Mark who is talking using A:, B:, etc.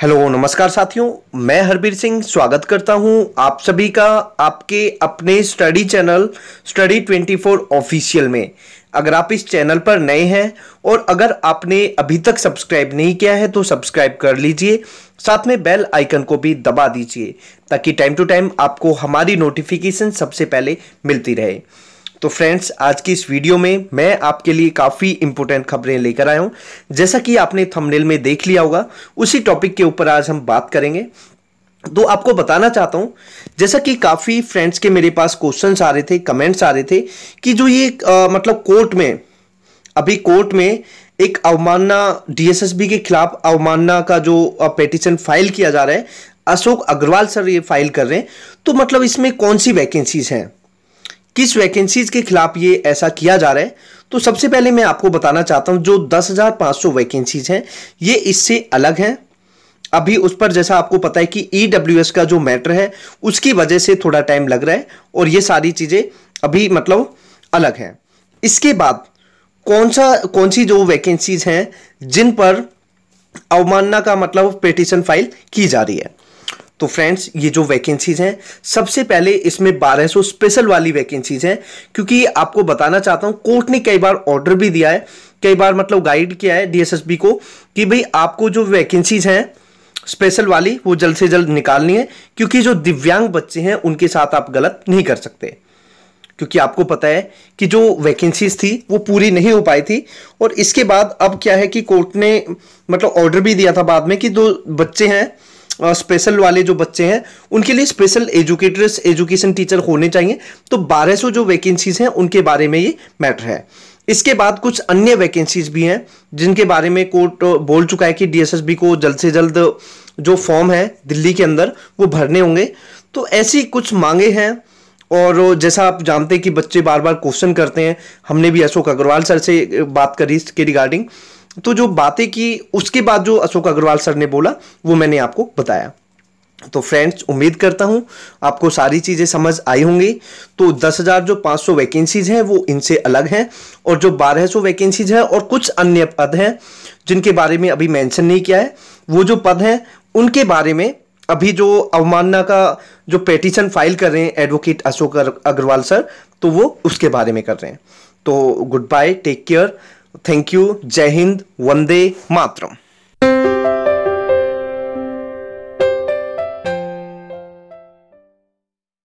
A: hello नमस्कार साथियों मैं हरबीर सिंह स्वागत करता हूं आप सभी का आपके अपने स्टडी चैनल स्टडी 24 ऑफिशियल में अगर आप इस चैनल पर नए हैं और अगर आपने अभी तक सब्सक्राइब नहीं किया है तो सब्सक्राइब कर लीजिए साथ में बेल आइकन को भी दबा दीजिए ताकि टाइम टू टाइम आपको हमारी नोटिफिकेशन सबसे पहले मिलती रहे तो फ्रेंड्स आज की इस वीडियो में मैं आपके लिए काफ़ी इंपॉर्टेंट खबरें लेकर आया हूं जैसा कि आपने थंबनेल में देख लिया होगा उसी टॉपिक के ऊपर आज हम बात करेंगे तो आपको बताना चाहता हूं जैसा कि काफ़ी फ्रेंड्स के मेरे पास क्वेश्चंस आ रहे थे कमेंट्स आ रहे थे कि जो ये आ, मतलब कोर्ट में अभी कोर्ट में एक अवमानना डीएसएसबी के खिलाफ अवमानना का जो पेटिशन फाइल किया जा रहा है अशोक अग्रवाल सर ये फाइल कर रहे हैं तो मतलब इसमें कौन सी वैकेंसीज हैं किस वैकेंसीज के खिलाफ ये ऐसा किया जा रहा है तो सबसे पहले मैं आपको बताना चाहता हूँ जो 10,500 वैकेंसीज हैं ये इससे अलग हैं अभी उस पर जैसा आपको पता है कि ई e का जो मैटर है उसकी वजह से थोड़ा टाइम लग रहा है और ये सारी चीज़ें अभी मतलब अलग हैं इसके बाद कौन सा कौन सी जो वैकेंसीज हैं जिन पर अवमानना का मतलब पेटिशन फाइल की जा रही है तो फ्रेंड्स ये जो वैकेंसीज़ हैं सबसे पहले इसमें 1200 स्पेशल वाली वैकेंसीज़ हैं क्योंकि आपको बताना चाहता हूं कोर्ट ने कई बार ऑर्डर भी दिया है कई बार मतलब गाइड किया है डीएसएसबी को कि भाई आपको जो वैकेंसीज़ हैं स्पेशल वाली वो जल्द से जल्द निकालनी है क्योंकि जो दिव्यांग बच्चे हैं उनके साथ आप गलत नहीं कर सकते क्योंकि आपको पता है कि जो वैकेंसीज थी वो पूरी नहीं हो पाई थी और इसके बाद अब क्या है कि कोर्ट ने मतलब ऑर्डर भी दिया था बाद में कि जो बच्चे हैं स्पेशल वाले जो बच्चे हैं उनके लिए स्पेशल एजुकेटर्स एजुकेशन टीचर होने चाहिए तो 1200 जो वैकेंसीज हैं उनके बारे में ये मैटर है इसके बाद कुछ अन्य वैकेंसीज भी हैं जिनके बारे में कोर्ट बोल चुका है कि डीएसएसबी को जल्द से जल्द जो फॉर्म है दिल्ली के अंदर वो भरने होंगे तो ऐसी कुछ मांगे हैं और जैसा आप जानते हैं कि बच्चे बार बार क्वेश्चन करते हैं हमने भी अशोक अग्रवाल सर से बात करी इसके रिगार्डिंग तो जो बातें की उसके बाद जो अशोक अग्रवाल सर ने बोला वो मैंने आपको बताया तो फ्रेंड्स उम्मीद करता हूं आपको सारी चीज़ें समझ आई होंगी तो 10,000 जो 500 वैकेंसीज हैं वो इनसे अलग हैं और जो 1200 वैकेंसीज हैं और कुछ अन्य पद हैं जिनके बारे में अभी मेंशन नहीं किया है वो जो पद हैं उनके बारे में अभी जो अवमानना का जो पेटिशन फाइल कर रहे हैं एडवोकेट अशोक अग्रवाल सर तो वो उसके बारे में कर रहे हैं तो goodbye take care thank you Jai Hind Vande Mataram